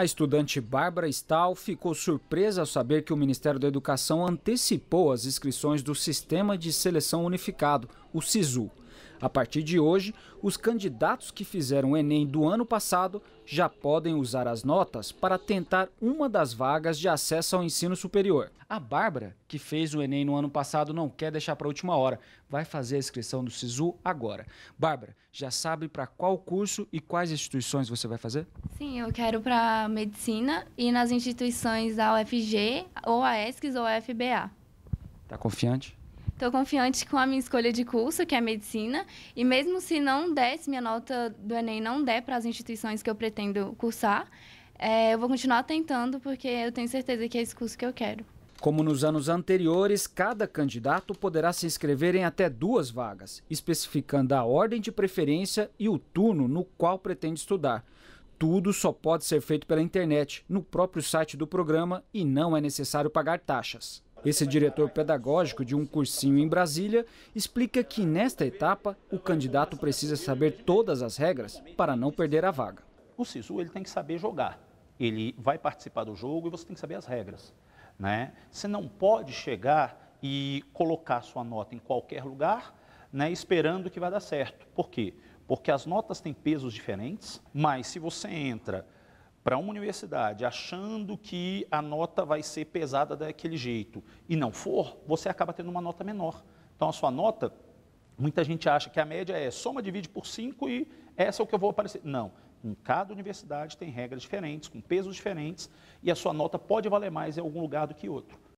A estudante Bárbara Stahl ficou surpresa ao saber que o Ministério da Educação antecipou as inscrições do Sistema de Seleção Unificado, o SISU. A partir de hoje, os candidatos que fizeram o Enem do ano passado já podem usar as notas para tentar uma das vagas de acesso ao ensino superior. A Bárbara, que fez o Enem no ano passado, não quer deixar para a última hora. Vai fazer a inscrição do SISU agora. Bárbara, já sabe para qual curso e quais instituições você vai fazer? Sim, eu quero para medicina e nas instituições da UFG, ou a ESCS ou a FBA. Está confiante? Estou confiante com a minha escolha de curso, que é medicina, e mesmo se não der, se minha nota do Enem não der para as instituições que eu pretendo cursar, é, eu vou continuar tentando, porque eu tenho certeza que é esse curso que eu quero. Como nos anos anteriores, cada candidato poderá se inscrever em até duas vagas, especificando a ordem de preferência e o turno no qual pretende estudar. Tudo só pode ser feito pela internet, no próprio site do programa, e não é necessário pagar taxas. Esse diretor pedagógico de um cursinho em Brasília explica que, nesta etapa, o candidato precisa saber todas as regras para não perder a vaga. O SISU ele tem que saber jogar. Ele vai participar do jogo e você tem que saber as regras. Né? Você não pode chegar e colocar sua nota em qualquer lugar né, esperando que vai dar certo. Por quê? Porque as notas têm pesos diferentes, mas se você entra para uma universidade achando que a nota vai ser pesada daquele jeito e não for, você acaba tendo uma nota menor. Então a sua nota, muita gente acha que a média é soma, divide por 5 e essa é o que eu vou aparecer. Não. Em cada universidade tem regras diferentes, com pesos diferentes, e a sua nota pode valer mais em algum lugar do que outro.